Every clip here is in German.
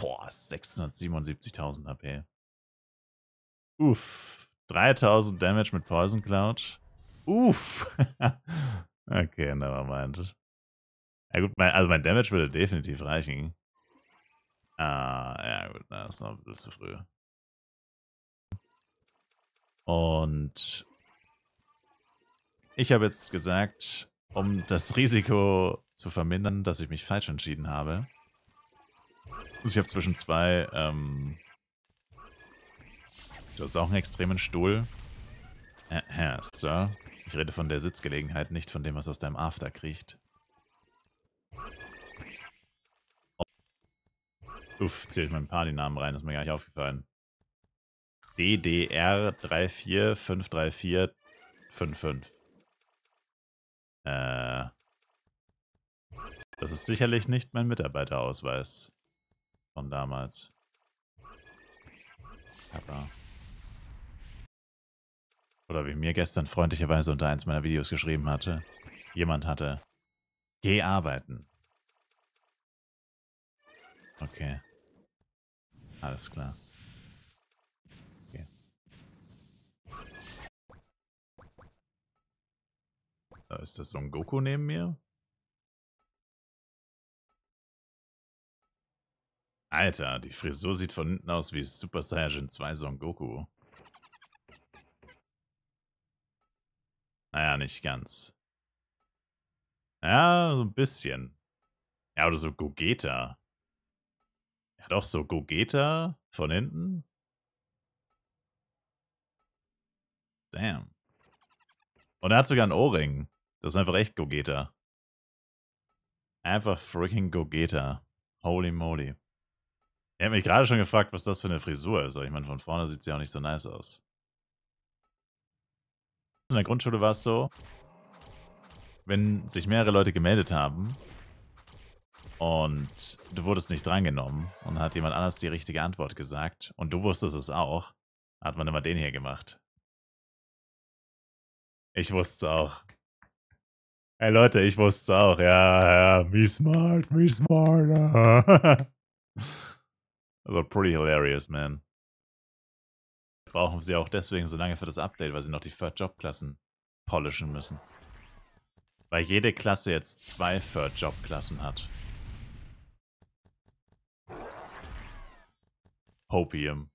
Boah, 677.000 HP. Uff. 3000 Damage mit Poison Cloud. Uff. okay, never mind. Ja gut, mein, also mein Damage würde definitiv reichen. Ah, ja gut, das ist noch ein bisschen zu früh. Und ich habe jetzt gesagt, um das Risiko zu vermindern, dass ich mich falsch entschieden habe, also ich habe zwischen zwei, ähm, Du hast auch einen extremen Stuhl. Äh, Herr, äh, Sir. Ich rede von der Sitzgelegenheit, nicht von dem, was aus deinem After kriecht. Uff, zähle ich meinen party Namen rein, ist mir gar nicht aufgefallen. DDR 3453455. Äh. Das ist sicherlich nicht mein Mitarbeiterausweis von damals. Kappa. Oder wie mir gestern freundlicherweise unter eins meiner Videos geschrieben hatte, jemand hatte, geh arbeiten. Okay. Alles klar. Okay. Da ist das so ein Goku neben mir? Alter, die Frisur sieht von hinten aus wie Super Saiyajin 2 Son Goku. Naja, nicht ganz. Ja, so ein bisschen. Ja, oder so Gogeta. Ja, doch, so Gogeta von hinten. Damn. Und er hat sogar einen Ohrring. Das ist einfach echt Gogeta. Einfach freaking Gogeta. Holy moly. Ich habe mich gerade schon gefragt, was das für eine Frisur ist. Aber ich meine, von vorne sieht sie auch nicht so nice aus. In der Grundschule war es so, wenn sich mehrere Leute gemeldet haben und du wurdest nicht drangenommen und hat jemand anders die richtige Antwort gesagt und du wusstest es auch, hat man immer den hier gemacht. Ich wusste es auch. Ey Leute, ich wusste es auch. Ja, ja, wie smart, wie smart. Aber pretty hilarious, man. Brauchen sie auch deswegen so lange für das Update, weil sie noch die Third-Job-Klassen polischen müssen. Weil jede Klasse jetzt zwei Third-Job-Klassen hat. Hopium.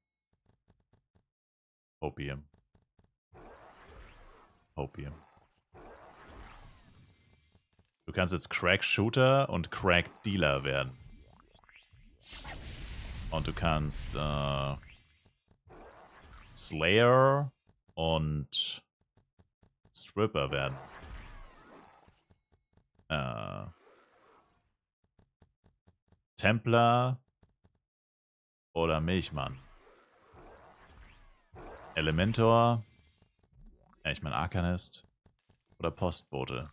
Hopium. Hopium. Du kannst jetzt Crack-Shooter und Crack-Dealer werden. Und du kannst äh, Slayer und Stripper werden. Äh, Templar oder Milchmann. Elementor. ich meine Arcanist. Oder Postbote.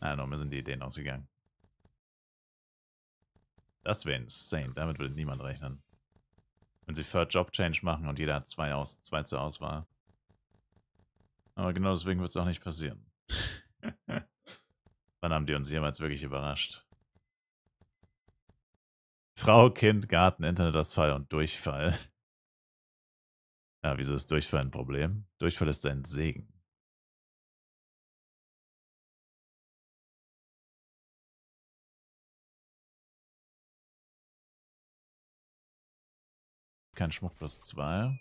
Ah, noch mir sind die Ideen ausgegangen. Das wäre insane. Damit würde niemand rechnen. Wenn sie Third Job Change machen und jeder hat zwei, aus, zwei zur Auswahl. Aber genau deswegen wird es auch nicht passieren. Wann haben die uns jemals wirklich überrascht? Frau, Kind, Garten, Internetausfall und Durchfall. Ja, wieso ist Durchfall ein Problem? Durchfall ist ein Segen. keinen Schmuck plus 2.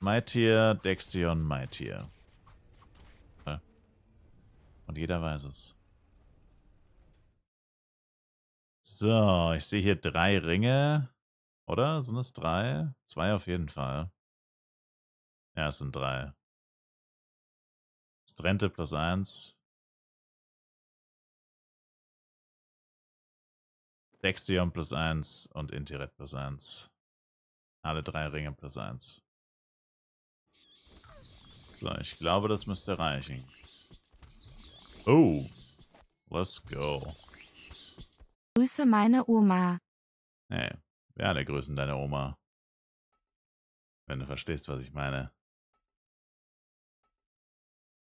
Maitier, Dexion, Maitier. Äh. Und jeder weiß es. So, ich sehe hier drei Ringe. Oder? Sind es drei? Zwei auf jeden Fall. Ja, es sind drei. Strente plus eins. Dexion plus 1 und Interet plus 1. Alle drei Ringe plus 1. So, ich glaube, das müsste reichen. Oh, let's go. Grüße meine Oma. Hey, wir alle grüßen deine Oma. Wenn du verstehst, was ich meine.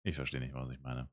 Ich verstehe nicht, was ich meine.